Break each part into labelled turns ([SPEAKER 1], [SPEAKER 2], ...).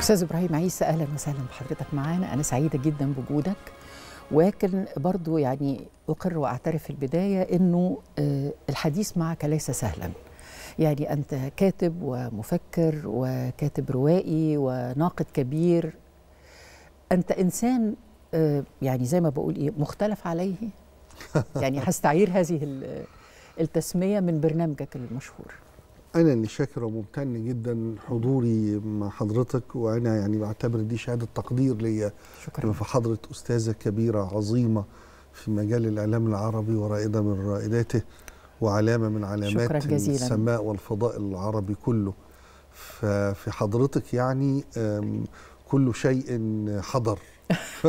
[SPEAKER 1] استاذ ابراهيم عيسى اهلا وسهلا بحضرتك معانا انا سعيده جدا بوجودك ولكن برضو يعني اقر واعترف في البدايه انه آه، الحديث معك ليس سهلا يعني انت كاتب ومفكر وكاتب روائي وناقد كبير انت انسان آه، يعني زي ما بقول ايه مختلف عليه يعني هستعير هذه التسميه من برنامجك المشهور
[SPEAKER 2] أنا اللي شاكر وممتن جدا حضوري مع حضرتك وأنا يعني بعتبر دي شهادة تقدير ليا شكرا في حضرة أستاذة كبيرة عظيمة في مجال الإعلام العربي ورائدة من رائداته وعلامة من علامات السماء والفضاء العربي كله ففي حضرتك يعني كل شيء حضر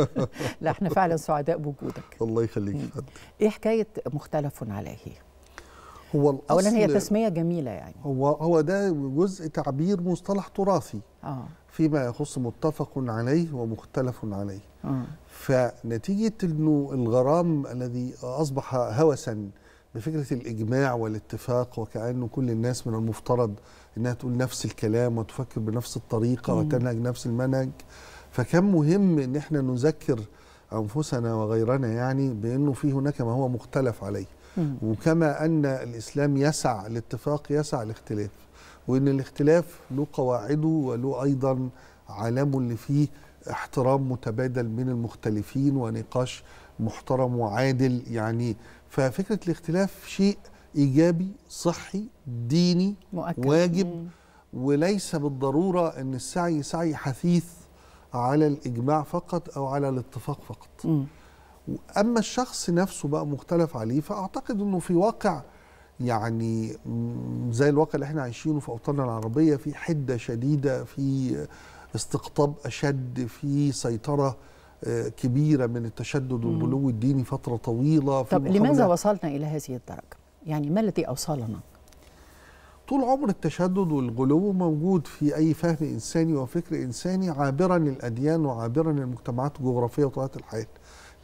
[SPEAKER 1] لا احنا فعلا سعداء بوجودك الله يخليك ايه حكايه مختلف عليه هو اولا هي تسميه
[SPEAKER 2] جميله يعني هو هو ده جزء تعبير مصطلح تراثي آه. فيما يخص متفق عليه ومختلف عليه آه. فنتيجه انه الغرام الذي اصبح هوسا بفكره الاجماع والاتفاق وكانه كل الناس من المفترض انها تقول نفس الكلام وتفكر بنفس الطريقه وتنهج نفس المنهج فكم مهم ان احنا نذكر انفسنا وغيرنا يعني بانه في هناك ما هو مختلف عليه وكما أن الإسلام يسع الاتفاق يسع الاختلاف وأن الاختلاف له قواعده وله أيضا عالمه اللي فيه احترام متبادل من المختلفين ونقاش محترم وعادل يعني ففكرة الاختلاف شيء إيجابي صحي ديني مؤكد. واجب وليس بالضرورة أن السعي سعي حثيث على الإجماع فقط أو على الاتفاق فقط مم. اما الشخص نفسه بقى مختلف عليه فاعتقد انه في واقع يعني زي الواقع اللي احنا عايشينه في اوطاننا العربيه في حده شديده في استقطاب اشد في سيطره آه، كبيره من التشدد والغلو الديني فتره طويله في طب لماذا
[SPEAKER 1] وصلنا الى هذه الدرجه؟ يعني ما الذي اوصلنا؟
[SPEAKER 2] طول عمر التشدد والغلو موجود في اي فهم انساني وفكر انساني عابرا الاديان وعابرا المجتمعات الجغرافيه وطبيعه الحياه.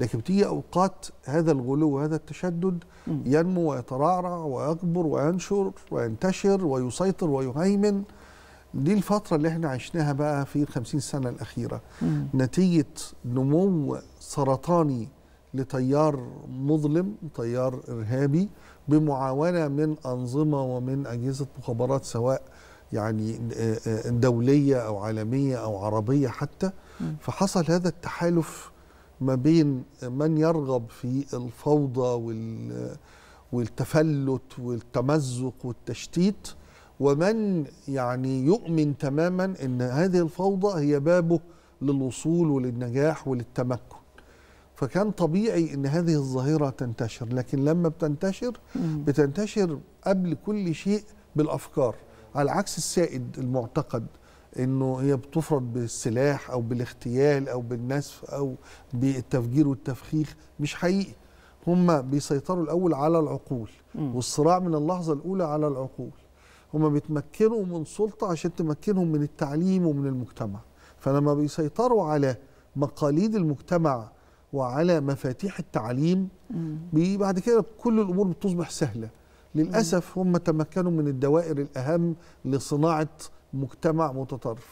[SPEAKER 2] لكن بتيجي اوقات هذا الغلو وهذا التشدد ينمو ويترعرع ويكبر وينشر وينتشر ويسيطر ويهيمن دي الفترة اللي احنا عشناها بقى في الخمسين سنة الأخيرة مم. نتيجة نمو سرطاني لتيار مظلم تيار إرهابي بمعاونة من أنظمة ومن أجهزة مخابرات سواء يعني آه، آه، دولية أو عالمية أو عربية حتى فحصل هذا التحالف ما بين من يرغب في الفوضى وال والتفلت والتمزق والتشتيت ومن يعني يؤمن تماما ان هذه الفوضى هي بابه للوصول وللنجاح وللتمكن فكان طبيعي ان هذه الظاهره تنتشر لكن لما بتنتشر بتنتشر قبل كل شيء بالافكار على عكس السائد المعتقد انه هي بتفرض بالسلاح او بالاغتيال او بالنسف او بالتفجير والتفخيخ مش حقيقي هم بيسيطروا الاول على العقول والصراع من اللحظه الاولى على العقول هم بيتمكنوا من سلطه عشان تمكنهم من التعليم ومن المجتمع فلما بيسيطروا على مقاليد المجتمع وعلى مفاتيح التعليم بعد كده كل الامور بتصبح سهله للاسف هم تمكنوا من الدوائر الاهم لصناعه مجتمع متطرف